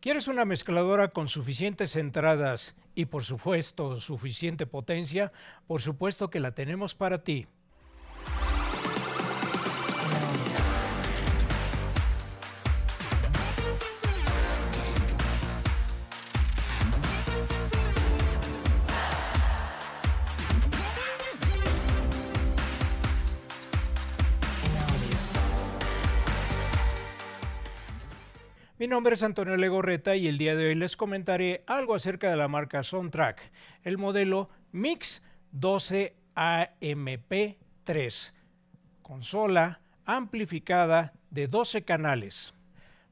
¿Quieres una mezcladora con suficientes entradas y por supuesto suficiente potencia? Por supuesto que la tenemos para ti. Mi nombre es Antonio Legorreta y el día de hoy les comentaré algo acerca de la marca Soundtrack, el modelo Mix 12AMP3, consola amplificada de 12 canales.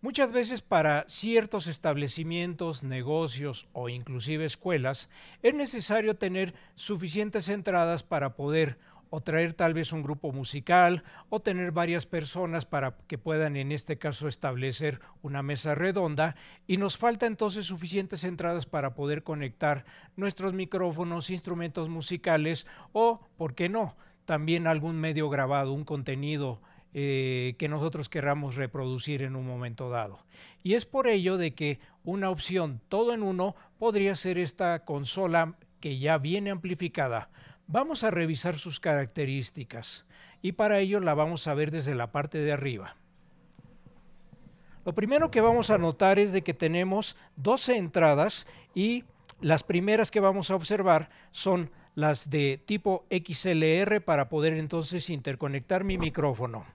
Muchas veces para ciertos establecimientos, negocios o inclusive escuelas es necesario tener suficientes entradas para poder o traer tal vez un grupo musical o tener varias personas para que puedan en este caso establecer una mesa redonda y nos falta entonces suficientes entradas para poder conectar nuestros micrófonos, instrumentos musicales o, ¿por qué no?, también algún medio grabado, un contenido eh, que nosotros querramos reproducir en un momento dado. Y es por ello de que una opción todo en uno podría ser esta consola que ya viene amplificada Vamos a revisar sus características y para ello la vamos a ver desde la parte de arriba. Lo primero que vamos a notar es de que tenemos 12 entradas y las primeras que vamos a observar son las de tipo XLR para poder entonces interconectar mi micrófono.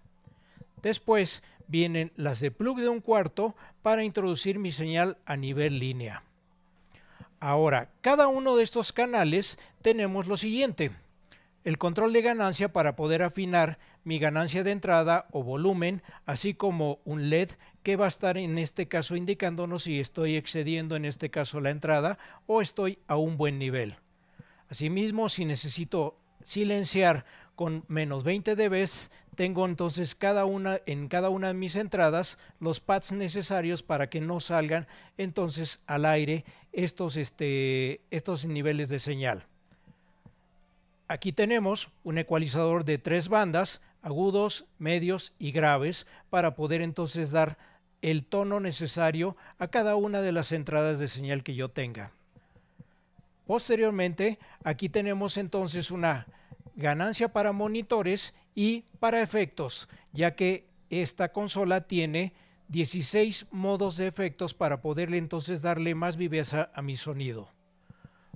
Después vienen las de plug de un cuarto para introducir mi señal a nivel línea. Ahora, cada uno de estos canales tenemos lo siguiente. El control de ganancia para poder afinar mi ganancia de entrada o volumen, así como un LED que va a estar en este caso indicándonos si estoy excediendo en este caso la entrada o estoy a un buen nivel. Asimismo, si necesito silenciar con menos 20 dB tengo entonces cada una, en cada una de mis entradas los pads necesarios para que no salgan entonces al aire estos, este, estos niveles de señal. Aquí tenemos un ecualizador de tres bandas, agudos, medios y graves, para poder entonces dar el tono necesario a cada una de las entradas de señal que yo tenga. Posteriormente, aquí tenemos entonces una ganancia para monitores y para efectos, ya que esta consola tiene 16 modos de efectos para poderle entonces darle más viveza a mi sonido.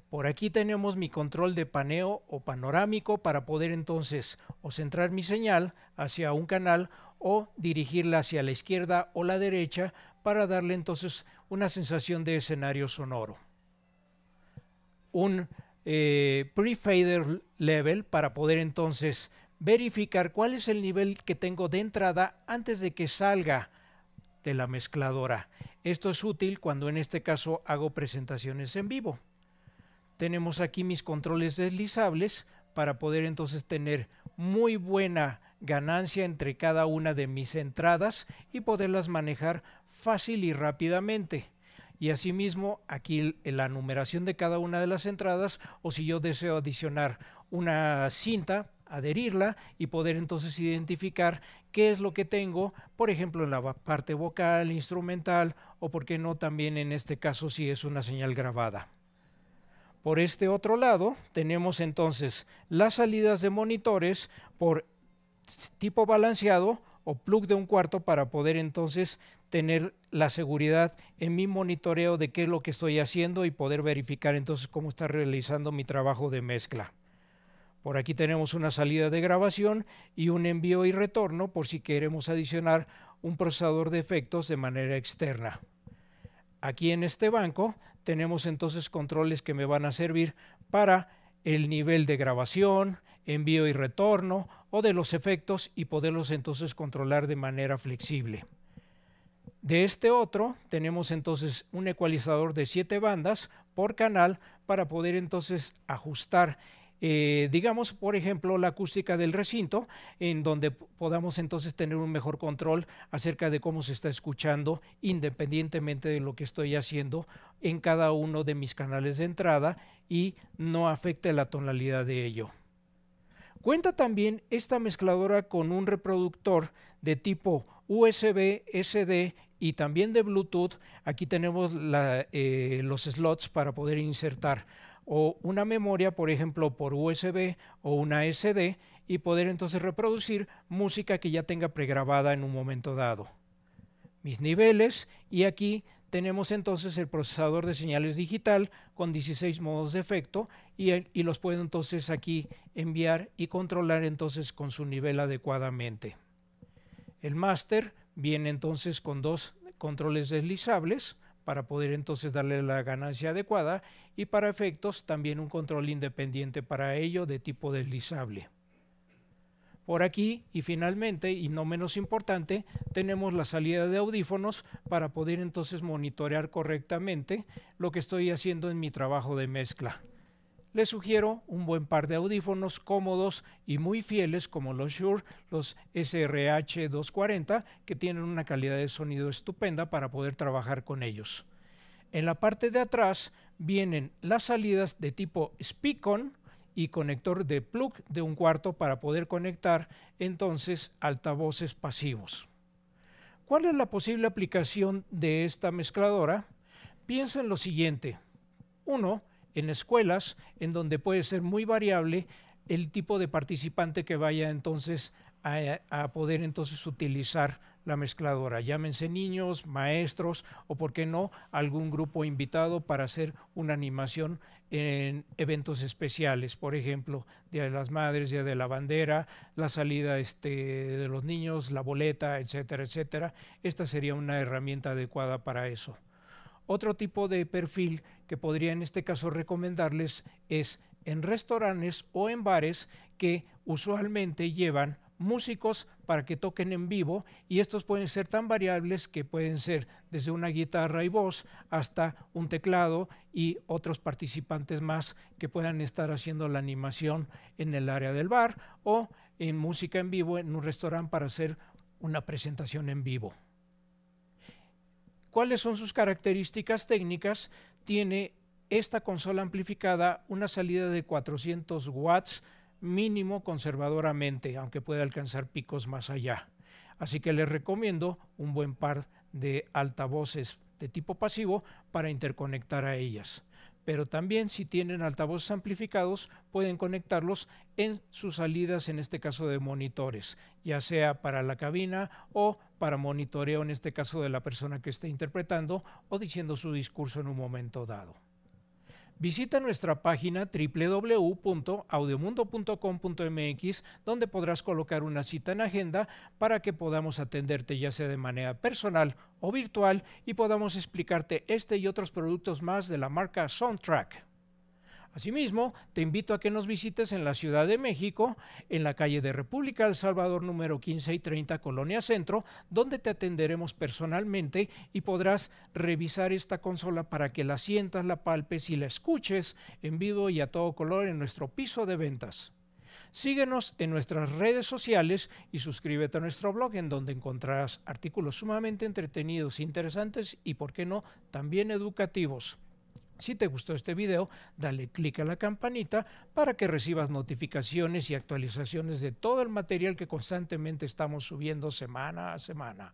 Por aquí tenemos mi control de paneo o panorámico para poder entonces o centrar mi señal hacia un canal o dirigirla hacia la izquierda o la derecha para darle entonces una sensación de escenario sonoro. Un eh, pre-fader level para poder entonces verificar cuál es el nivel que tengo de entrada antes de que salga de la mezcladora. Esto es útil cuando en este caso hago presentaciones en vivo. Tenemos aquí mis controles deslizables para poder entonces tener muy buena ganancia entre cada una de mis entradas y poderlas manejar fácil y rápidamente. Y asimismo aquí la numeración de cada una de las entradas o si yo deseo adicionar una cinta adherirla y poder entonces identificar qué es lo que tengo, por ejemplo, en la parte vocal, instrumental o, por qué no, también en este caso si es una señal grabada. Por este otro lado, tenemos entonces las salidas de monitores por tipo balanceado o plug de un cuarto para poder entonces tener la seguridad en mi monitoreo de qué es lo que estoy haciendo y poder verificar entonces cómo está realizando mi trabajo de mezcla. Por aquí tenemos una salida de grabación y un envío y retorno por si queremos adicionar un procesador de efectos de manera externa. Aquí en este banco tenemos entonces controles que me van a servir para el nivel de grabación, envío y retorno o de los efectos y poderlos entonces controlar de manera flexible. De este otro tenemos entonces un ecualizador de 7 bandas por canal para poder entonces ajustar eh, digamos, por ejemplo, la acústica del recinto, en donde podamos entonces tener un mejor control acerca de cómo se está escuchando, independientemente de lo que estoy haciendo en cada uno de mis canales de entrada y no afecte la tonalidad de ello. Cuenta también esta mezcladora con un reproductor de tipo USB, SD y también de Bluetooth. Aquí tenemos eh, los slots para poder insertar o una memoria, por ejemplo, por USB o una SD y poder entonces reproducir música que ya tenga pregrabada en un momento dado. Mis niveles y aquí tenemos entonces el procesador de señales digital con 16 modos de efecto y, los puedo entonces aquí enviar y controlar entonces con su nivel adecuadamente. El máster viene entonces con dos controles deslizables para poder entonces darle la ganancia adecuada y para efectos también un control independiente para ello de tipo deslizable. Por aquí y finalmente, y no menos importante, tenemos la salida de audífonos para poder entonces monitorear correctamente lo que estoy haciendo en mi trabajo de mezcla les sugiero un buen par de audífonos cómodos y muy fieles como los Shure, los SRH240, que tienen una calidad de sonido estupenda para poder trabajar con ellos. En la parte de atrás vienen las salidas de tipo Speakon y conector de plug de un cuarto para poder conectar entonces altavoces pasivos. ¿Cuál es la posible aplicación de esta mezcladora? Pienso en lo siguiente. Uno en escuelas en donde puede ser muy variable el tipo de participante que vaya entonces a, poder entonces utilizar la mezcladora. Llámense niños, maestros o, por qué no, algún grupo invitado para hacer una animación en eventos especiales, por ejemplo, Día de las Madres, Día de la Bandera, la salida este, de los niños, la boleta, etcétera, etcétera. Esta sería una herramienta adecuada para eso. Otro tipo de perfil que podría en este caso recomendarles es en restaurantes o en bares que usualmente llevan músicos para que toquen en vivo y estos pueden ser tan variables que pueden ser desde una guitarra y voz hasta un teclado y otros participantes más que puedan estar haciendo la animación en el área del bar o en música en vivo en un restaurante para hacer una presentación en vivo. ¿Cuáles son sus características técnicas? tiene esta consola amplificada una salida de 400 watts mínimo conservadoramente, aunque puede alcanzar picos más allá. Así que les recomiendo un buen par de altavoces de tipo pasivo para interconectar a ellas pero también si tienen altavoces amplificados pueden conectarlos en sus salidas, en este caso de monitores, ya sea para la cabina o para monitoreo, en este caso de la persona que esté interpretando o diciendo su discurso en un momento dado. Visita nuestra página www.audiomundo.com.mx donde podrás colocar una cita en agenda para que podamos atenderte ya sea de manera personal o virtual y podamos explicarte este y otros productos más de la marca Soundtrack. Asimismo, te invito a que nos visites en la Ciudad de México, en la calle de República El Salvador número 15 y 30, Colonia Centro, donde te atenderemos personalmente y podrás revisar esta consola para que la sientas, la palpes y la escuches en vivo y a todo color en nuestro piso de ventas. Síguenos en nuestras redes sociales y suscríbete a nuestro blog en donde encontrarás artículos sumamente entretenidos, interesantes y, por qué no, también educativos. Si te gustó este video, dale clic a la campanita para que recibas notificaciones y actualizaciones de todo el material que constantemente estamos subiendo semana a semana.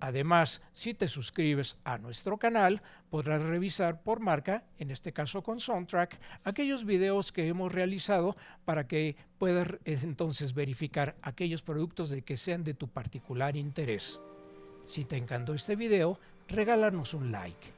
Además, si te suscribes a nuestro canal, podrás revisar por marca, en este caso con Soundtrack, aquellos videos que hemos realizado para que puedas entonces verificar aquellos productos de que sean de tu particular interés. Si te encantó este video, regálanos un like.